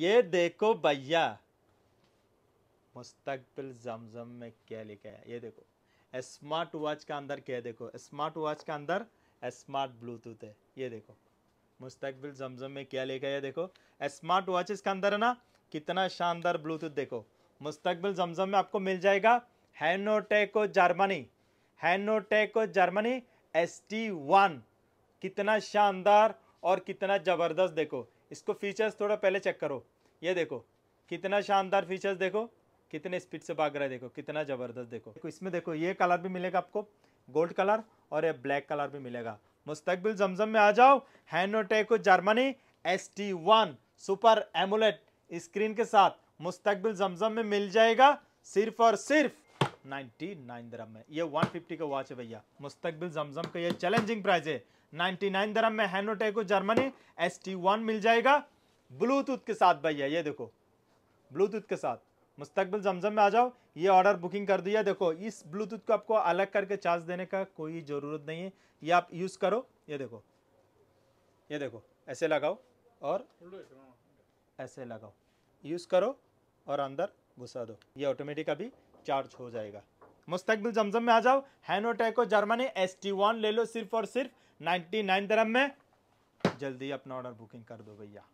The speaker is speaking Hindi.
ये देखो भैया मुस्तकबिल जमजम में क्या लिखा है ये देखो स्मार्ट वॉच का अंदर क्या देखो स्मार्ट वॉच का अंदर स्मार्ट ब्लूटूथ है ये देखो मुस्तकबिल जमजम में क्या लिखा है ये देखो स्मार्ट वॉच का अंदर है ना कितना शानदार ब्लूटूथ देखो मुस्तकबिल जमजम में आपको मिल जाएगा हैनोटेको जर्मनी हैनोटेको जर्मनी एस टी वन कितना शानदार और कितना ज़बरदस्त देखो इसको फीचर्स थोड़ा पहले चेक करो ये देखो कितना शानदार फीचर्स देखो कितने स्पीड से भाग रहा है देखो कितना ज़बरदस्त देखो देखो इसमें देखो ये कलर भी मिलेगा आपको गोल्ड कलर और ये ब्लैक कलर भी मिलेगा मुस्तकबिल जमजम में आ जाओ हैनोटेको Germany S T one super AMOLED screen के साथ मुस्तकबिल जमजम में मिल जाएगा सिर्फ और सिर्फ नाइन्टी नाइन दरम में ये वन फिफ्टी का वॉच है भैया मुस्तकबिल जमजम का ये चैलेंजिंग प्राइस है नाइन्टी नाइन दरम में हैनोटेको जर्मनी एस टी वन मिल जाएगा ब्लूटूथ के साथ भैया ये देखो ब्लूटूथ के साथ मुस्तकबिल जमजम में आ जाओ ये ऑर्डर बुकिंग कर दिया देखो इस ब्लूटूथ को आपको अलग करके चार्ज देने का कोई ज़रूरत नहीं है ये आप यूज़ करो ये देखो ये देखो ऐसे लगाओ और ऐसे लगाओ यूज़ करो और अंदर घुसा दो ये ऑटोमेटिक अभी चार्ज हो जाएगा मुस्तकबिल जमजम में आ जाओ हैनोटेको जर्मनी एस टी वन ले लो सिर्फ और सिर्फ नाइन्टी नाइन दरम में जल्दी अपना ऑर्डर बुकिंग कर दो भैया